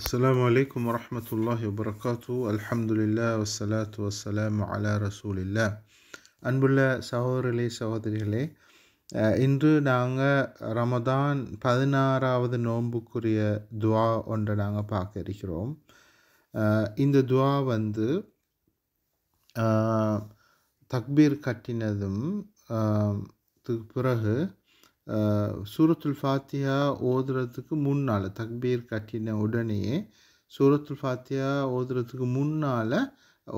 السلام عليكم ورحمة الله وبركاته الحمد لله والصلاة والسلام على رسول الله அன்புள்ள சகோதரர்களே சகோதரிகளே இன்று நாங்கள் ரமதான் பதினாறாவது நோன்புக்குரிய துவா ஒன்றை நாங்கள் பார்க்க இருக்கிறோம் இந்த துவா வந்து தக்பீர் கட்டினதும் பிறகு சூரத்துல் ஃபாத்தியா ஓதுறதுக்கு முன்னால் தக்பீர் கட்டின உடனேயே சூரத்துல் ஃபாத்தியா ஓதுறதுக்கு முன்னால்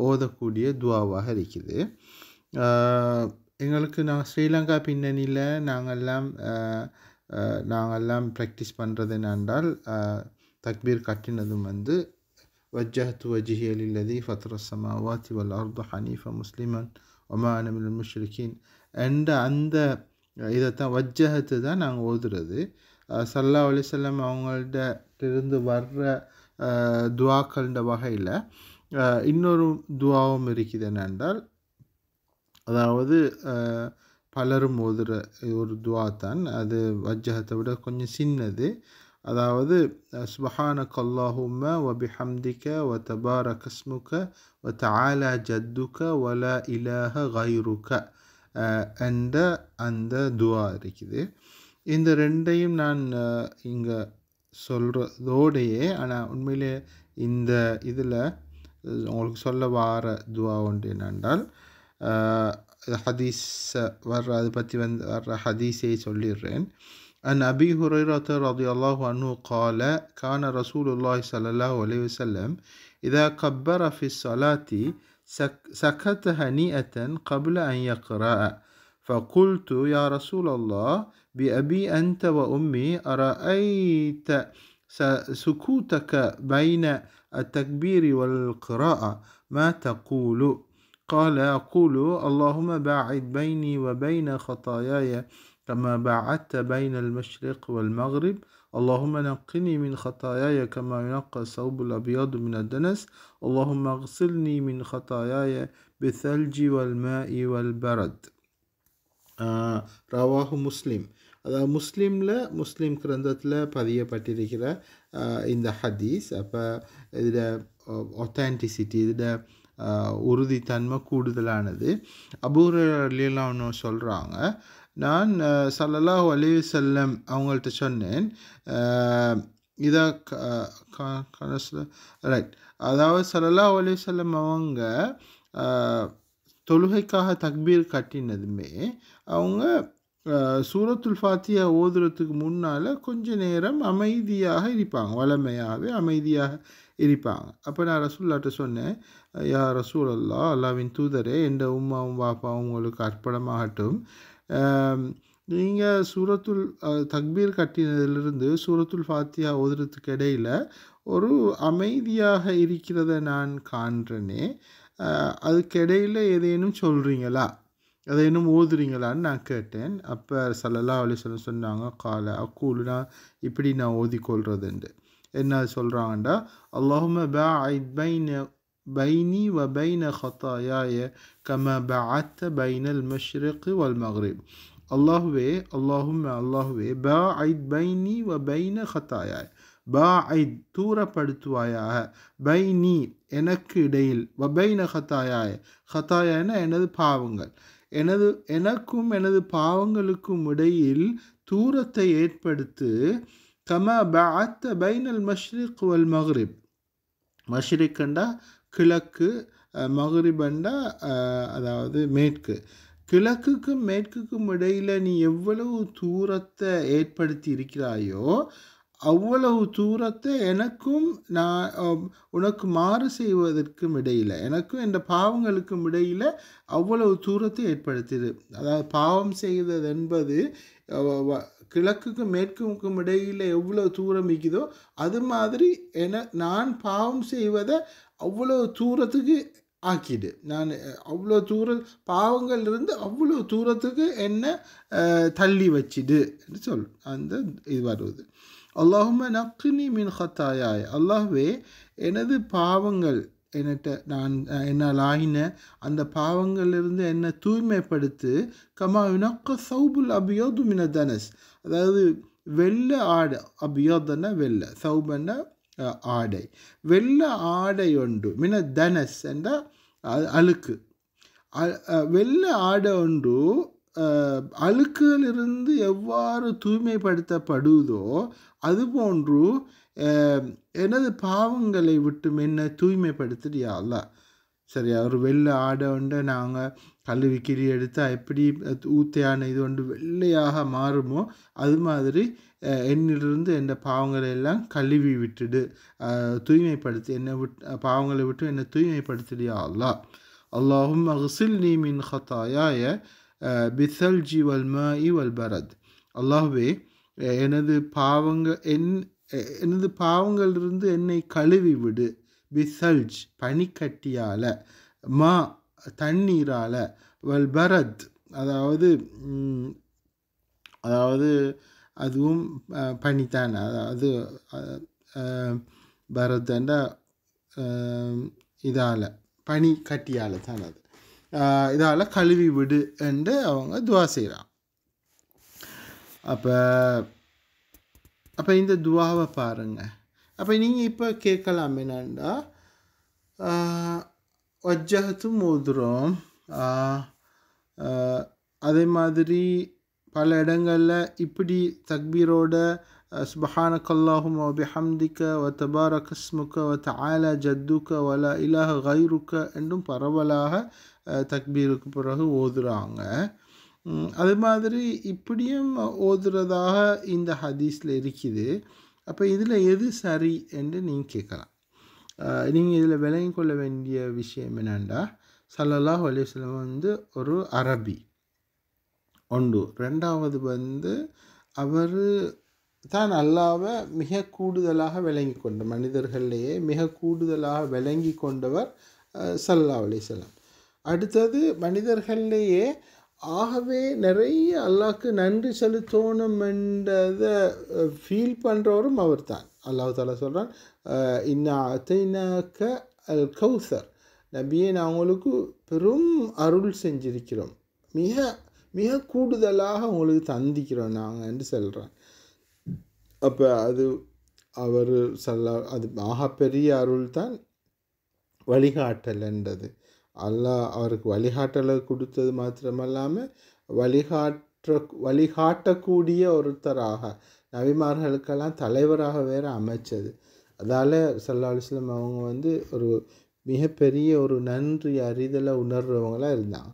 ஓதக்கூடிய துவாவாக இருக்குது எங்களுக்கு நாங்கள் ஸ்ரீலங்கா பின்னணியில் நாங்கள்லாம் நாங்கள்லாம் ப்ராக்டிஸ் பண்ணுறது என்னென்றால் தக்பீர் கட்டினதும் வந்து வஜ்ஜஹத்து வஜிஹியலில்லதி ஃபத்ரஸ்ஸமா வாத்தி அர்து ஹனீஃபா ஒமா அனமில் முஷ்ரிகின் என்ற அந்த இதைத்தான் வஜ்ஜகத்து தான் நாங்கள் ஓதுறது சல்லா செல்லம் அவங்கள்ட்ட இருந்து வர்ற துவாக்கள்ன்ற வகையில் இன்னொரு துவாவும் இருக்குது என்னென்றால் அதாவது பலரும் ஓதுகிற ஒரு துவா தான் அது வஜ்ஜகத்தை விட கொஞ்சம் சின்னது அதாவது சுபஹான கல்லாஹும வபி ஹம்திக்க வ தபார கஸ்முக்க வ தாலா ஜத்துக்க வல இலஹ கைருக்க அந்த அந்த துவா இருக்குது இந்த ரெண்டையும் நான் இங்கே சொல்கிறதோடையே ஆனால் உண்மையிலே இந்த இதில் உங்களுக்கு சொல்ல வார துவா ஒன்று என்னென்றால் ஹதீஸ் வர்ற அதை பற்றி வந்து வர்ற ஹதீஸை சொல்லிடுறேன் அண்ட் அபி ஹுரைரத் ரதி அல்லாஹு அனு கால கான ரசூல் அல்லாஹ் சல்லாஹ் அலி வசல்லம் இதா கப்பர் அஃபிஸ் சலாத்தி سكت هنيئة قبل أن يقرأ فقلت يا رسول الله بأبي أنت وأمي أرأيت سكوتك بين التكبير والقراءة ما تقول قال أقول اللهم باعد بيني وبين خطاياي كما باعدت بين المشرق والمغرب اللهم نقني من خطاياي كما ينقى الثوب الأبيض من الدنس اللهم اغسلني من خطاياي بالثلج والماء والبرد آه رواه مسلم هذا آه، مسلم مسلم لا لا كرندت அதாவது முஸ்லீமில் முஸ்லீம் கிரந்தத்தில் பதியப்பட்டிருக்கிற آه، இந்த ஹதீஸ் அப்போ இதில் ஒத்தான்டிசிட்டி இதில் உறுதித்தன்மை கூடுதலானது அபூர் லீலான்னு சொல்கிறாங்க நான் சல்லல்லாஹ் அலி செல்லம் அவங்கள்ட்ட சொன்னேன் இதா ரைட் அதாவது சல்லல்லா அலி செல்லம் அவங்க தொழுகைக்காக தக்பீர் கட்டினதுமே அவங்க சூரத்துல் ஃபாத்தியா ஓதுறதுக்கு முன்னால் கொஞ்ச நேரம் அமைதியாக இருப்பாங்க வளமையாகவே அமைதியாக இருப்பாங்க அப்போ நான் ரசூல்லாட்ட சொன்னேன் யா ரசூல் அல்லா அல்லாவின் தூதரே எந்த உமாவும் பாப்பாவும் உங்களுக்கு அர்ப்பணமாகட்டும் நீங்கள் சூரத்துல் தக்பீர் கட்டினதிலிருந்து சூரத்துல் ஃபாத்தியா ஓதுறதுக்கு இடையில் ஒரு அமைதியாக இருக்கிறத நான் காண்றேனே அதுக்கிடையில் எதேனும் சொல்கிறீங்களா அதை ஓதுறீங்களான்னு நான் கேட்டேன் அப்போ சல்லல்லா சொல்ல சொன்னாங்க காலை அக்கூலுனா இப்படி நான் ஓதிக்கொள்கிறதுண்டு என்ன சொல்கிறாங்கண்டா அல்லாஹுமே ஐட் பைன் பைனி வ பைன ஹத்தாயாய கம பஅத்த பைனல் மஷ்ரிக்கு வல் மஹ்ரிப் அல்லாஹுவே அல்லாஹும் அல்லாஹுவே ப ஐத் பைனி வ பைன ஹத்தாயாய் ப ஐத் தூரப்படுத்துவாயாக பை நீ எனக்கு இடையில் வபைன ஹத்தாயாய் ஹத்தாயானா எனது பாவங்கள் எனது எனக்கும் எனது பாவங்களுக்கும் இடையில் தூரத்தை ஏற்படுத்து கம பஅத்த பைனல் மஷ்ரிக் வல் மஹ்ரிப் மஷ்ரிக் கண்டா கிழக்கு மகரிபண்டா அதாவது மேற்கு கிழக்குக்கும் மேற்குக்கும் இடையில் நீ எவ்வளவு தூரத்தை ஏற்படுத்தி இருக்கிறாயோ அவ்வளவு தூரத்தை எனக்கும் நான் உனக்கு மாறு செய்வதற்கும் இடையில் எனக்கும் இந்த பாவங்களுக்கும் இடையில் அவ்வளவு தூரத்தை ஏற்படுத்திடு அதாவது பாவம் செய்தது என்பது கிழக்குக்கும் மேற்குக்கும் இடையில் எவ்வளோ தூரம் இருக்குதோ அது மாதிரி என நான் பாவம் செய்வதை அவ்வளோ தூரத்துக்கு ஆக்கிடு நான் அவ்வளோ தூர பாவங்கள் இருந்து அவ்வளோ தூரத்துக்கு என்ன தள்ளி வச்சிடு சொல் அந்த இது வருவது அல்லாஹும நக்கினி மின் ஹத்தாயாய் அல்லாஹ்வே எனது பாவங்கள் என்னட்ட நான் என்னால் ஆகின அந்த பாவங்களிலிருந்து என்னை தூய்மைப்படுத்து கமா வினக்க சௌபுல் அபியோது மின தனஸ் அதாவது வெள்ளை ஆடை அபியோதன்னா வெள்ளை சௌபன்னா ஆடை வெள்ளை ஆடை ஒன்று மின தனஸ் என்ற அழுக்கு வெள்ளை ஆடை ஒன்று அழுக்குகளிலிருந்து எவ்வாறு தூய்மைப்படுத்தப்படுவதோ அதுபோன்று எனது பாவங்களை விட்டு என்ன தூய்மைப்படுத்துறியா அல்ல சரியா ஒரு வெள்ளை ஆடை உண்டு நாங்கள் கழுவி கிரி எடுத்தால் எப்படி ஊத்தையான இது ஒன்று வெள்ளையாக மாறுமோ அது மாதிரி என்னிலிருந்து எந்த பாவங்களை எல்லாம் கழுவி விட்டுடு தூய்மைப்படுத்தி என்னை விட் பாவங்களை விட்டு என்னை தூய்மைப்படுத்திடியா அல்லா அல்லாஹும் அகசில் நீ மின் ஹத்தாயாய பிசல்ஜி வல்மா இ பரத் அல்லாஹுவே எனது பாவங்க என் எனது பாவங்களிலிருந்து என்னை கழுவி விடு பிசல்ஜ் பனிக்கட்டியால் மா தண்ணீரால் வல் பரத் அதாவது அதாவது அதுவும் பனித்தான் அதாவது பரத்ண்டா இதால் பனி கட்டியால் தான் அது இதால் கழுவி விடு என்று அவங்க துவா செய்கிறாங்க அப்போ அப்போ இந்த துவாவை பாருங்கள் அப்போ நீங்கள் இப்போ கேட்கலாம் என்னண்டா வஜ்ஜகத்து மோதுரம் அதே மாதிரி பல இடங்களில் இப்படி தக்பீரோட வ தபார கஸ்முக்க வ த ஆல ஜத்துக்க வல இலஹ கைருக்க என்றும் பரவலாக தக்பீருக்கு பிறகு ஓதுறாங்க அது மாதிரி இப்படியும் ஓதுறதாக இந்த ஹதீஸில் இருக்குது அப்போ இதில் எது சரி என்று நீங்கள் கேட்கலாம் நீங்கள் இதில் விளங்கி கொள்ள வேண்டிய விஷயம் என்னெண்டா சல்லல்லா அலிஸ்லம் வந்து ஒரு அரபி ஒன்று ரெண்டாவது வந்து அவர் தான் அல்லாவை மிக கூடுதலாக விளங்கி கொண்ட மனிதர்களிலேயே மிக கூடுதலாக விளங்கி கொண்டவர் சல்லா அலிஸ்லாம் அடுத்தது மனிதர்கள்லேயே ஆகவே நிறைய அல்லாவுக்கு நன்றி செலுத்தணும் என்றதை ஃபீல் பண்ணுறவரும் அவர் தான் அல்லாஹு தாலா சொல்கிறான் இன்னா அத்தைனாக்க அல் கௌசர் நபியை நான் உங்களுக்கு பெரும் அருள் செஞ்சிருக்கிறோம் மிக மிக கூடுதலாக உங்களுக்கு தந்திக்கிறோம் நாங்கள் என்று சொல்கிறேன் அப்போ அது அவர் சொல்ல அது பெரிய அருள் தான் வழிகாட்டல் என்றது அல்லாஹ் அவருக்கு வழிகாட்டலை கொடுத்தது மாத்திரமல்லாமல் வழிகாட்ட வழிகாட்டக்கூடிய ஒருத்தராக நபிமார்களுக்கெல்லாம் தலைவராக வேற அமைச்சது அதால் சல்லா அலுவலம் அவங்க வந்து ஒரு மிகப்பெரிய ஒரு நன்றி அறிதலை உணர்றவங்களாக இருந்தாங்க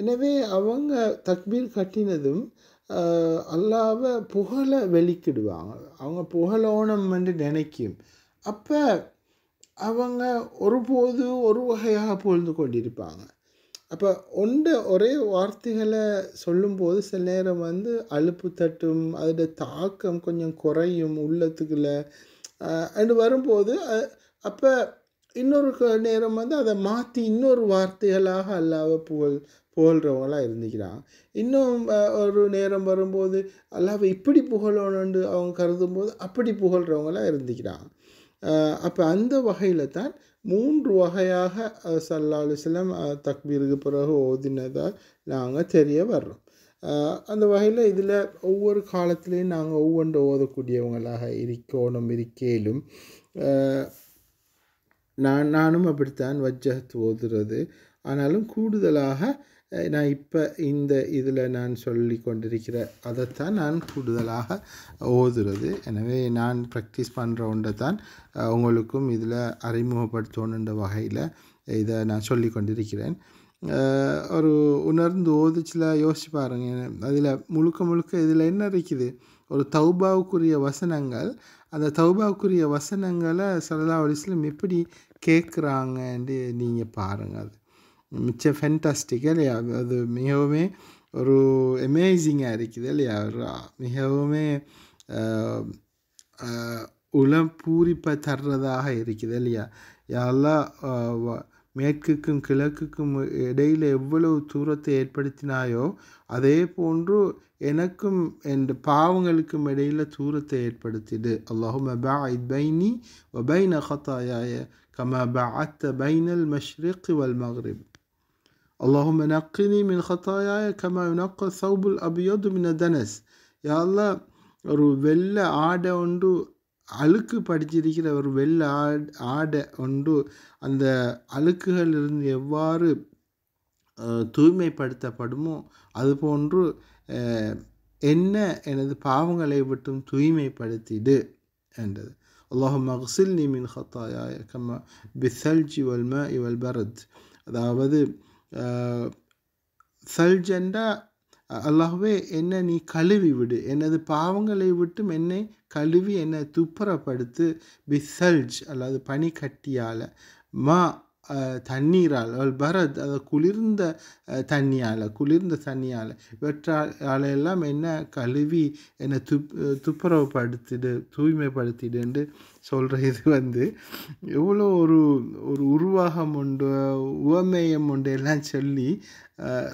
எனவே அவங்க தக்பீர் கட்டினதும் அல்லாவை புகழை வெளிக்கிடுவாங்க அவங்க புகழோணம் வந்து நினைக்கும் அப்போ அவங்க ஒருபோது ஒரு வகையாக பொழுது கொண்டிருப்பாங்க அப்போ ஒன்று ஒரே வார்த்தைகளை சொல்லும்போது சில நேரம் வந்து அழுப்பு தட்டும் அதோட தாக்கம் கொஞ்சம் குறையும் உள்ளத்துக்குள்ள அண்டு வரும்போது அப்போ இன்னொரு நேரம் வந்து அதை மாற்றி இன்னொரு வார்த்தைகளாக அல்லாவ புகழ் புகழ்கிறவங்களாக இருந்துக்கிறாங்க இன்னும் ஒரு நேரம் வரும்போது அல்லாவை இப்படி புகழணுண்டு அவங்க கருதும் போது அப்படி புகழ்கிறவங்களாக இருந்துக்கிறாங்க அப்போ அந்த வகையில் தான் மூன்று வகையாக சல்லா அலுவலம் தக்பீருக்கு பிறகு ஓதினதாக நாங்கள் தெரிய வர்றோம் அந்த வகையில் இதில் ஒவ்வொரு காலத்துலேயும் நாங்கள் ஒவ்வொன்று ஓதக்கூடியவங்களாக இருக்கோணும் இருக்கேலும் நான் நானும் அப்படித்தான் வஜ்ஜகத்து ஓதுறது ஆனாலும் கூடுதலாக நான் இப்போ இந்த இதில் நான் சொல்லி கொண்டிருக்கிற அதைத்தான் நான் கூடுதலாக ஓதுறது எனவே நான் ப்ராக்டிஸ் பண்ணுற ஒன்றை தான் உங்களுக்கும் இதில் அறிமுகப்படுத்தணுன்ற வகையில் இதை நான் சொல்லி கொண்டிருக்கிறேன் ஒரு உணர்ந்து ஓதிச்சில் யோசிச்சு பாருங்கள் அதில் முழுக்க முழுக்க இதில் என்ன இருக்குது ஒரு தௌபாவுக்குரிய வசனங்கள் அந்த தௌபாவுக்குரிய வசனங்களை சல்லா எப்படி கேட்குறாங்கன்ட்டு நீங்கள் பாருங்கள் அது மிச்ச ஃபென்டாஸ்டிக் இல்லையா அது மிகவும் ஒரு அமேசிங்காக இருக்குது இல்லையா மிகவும் உலம் பூரிப்பை தர்றதாக இருக்குது இல்லையா யாரெல்லாம் மேற்குக்கும் கிழக்குக்கும் இடையில் எவ்வளவு தூரத்தை ஏற்படுத்தினாயோ அதே போன்று எனக்கும் என் பாவங்களுக்கும் இடையில் தூரத்தை ஏற்படுத்திடு அல்லாஹும் பைனி பைன ஹத்தாய கம பைனல் மஷ்ரிக் வல் மஹ்ரிப் اللهم نقني من خطاياي كما ينقى الثوب الأبيض من الدنس யா அல்லா ஒரு வெள்ளை ஆடை ஒன்று அழுக்கு படிச்சிருக்கிற ஒரு வெள்ளை ஆட் ஆடை ஒன்று அந்த அழுக்குகள் இருந்து எவ்வாறு தூய்மைப்படுத்தப்படுமோ அதுபோன்று என்ன எனது பாவங்களை விட்டும் தூய்மைப்படுத்திடு என்றது اللهم اغسلني من خطاياي كما بالثلج இவல் பரத் அதாவது சல்ஜெண்டா அல்லாஹுவே என்னை நீ கழுவி விடு எனது பாவங்களை விட்டும் என்னை கழுவி என்னை துப்புரப்படுத்து பி சல்ஜ் அல்லது பனிக்கட்டியால் மா தண்ணீரால் பரத் அதை குளிர்ந்த தண்ணியால் குளிர்ந்த தண்ணியால் இவற்றால் எல்லாம் என்ன கழுவி என்னை துப் துப்புரவுப்படுத்திடு தூய்மைப்படுத்திடுன்னு சொல்கிற இது வந்து எவ்வளோ ஒரு ஒரு உருவாகம் உண்டு உவமேயம் உண்டு எல்லாம் சொல்லி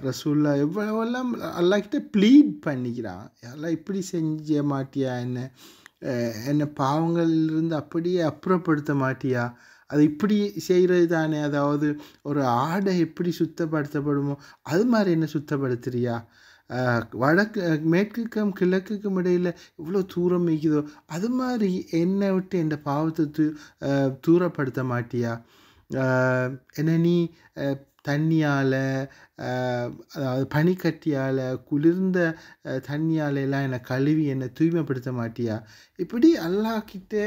ரசூல்லா எவ்வளவெல்லாம் அல்லாக்கிட்ட ப்ளீட் பண்ணிக்கிறான் எல்லாம் இப்படி செஞ்ச மாட்டியா என்ன என்னை பாவங்கள்லேருந்து அப்படியே அப்புறப்படுத்த மாட்டியா அது இப்படி செய்கிறது தானே அதாவது ஒரு ஆடை எப்படி சுத்தப்படுத்தப்படுமோ அது மாதிரி என்ன சுத்தப்படுத்துறியா வடக்கு மேற்குக்கும் கிழக்குக்கும் இடையில் இவ்வளோ தூரம் வைக்குதோ அது மாதிரி என்னை விட்டு என் பாவத்தை தூ தூரப்படுத்த மாட்டியா என்ன நீ தண்ணியால் அதாவது பனிக்கட்டியால் குளிர்ந்த தண்ணியால் எல்லாம் என்னை கழுவி என்னை தூய்மைப்படுத்த மாட்டியா இப்படி அல்லாக்கிட்டே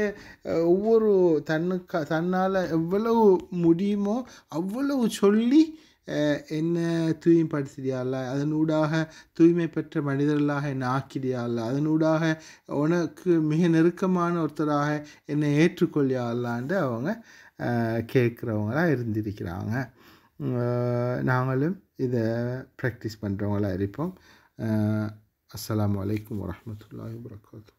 ஒவ்வொரு தன்னுக்கா தன்னால் எவ்வளவு முடியுமோ அவ்வளவு சொல்லி என்னை தூய்மைப்படுத்தியால அதனூடாக தூய்மை பெற்ற மனிதர்களாக என்னை ஆக்கிடியால அதனூடாக உனக்கு மிக நெருக்கமான ஒருத்தராக என்னை ஏற்றுக்கொள்ளியாலான்ட்டு அவங்க கேட்குறவங்களாக இருந்திருக்கிறாங்க நாங்களும் இதை ப்ராக்டிஸ் பண்ணுறவங்களாக இருப்போம் அஸ்லாம் வலைக்கம் வரமத்துல்லாஹ் வரகாத்து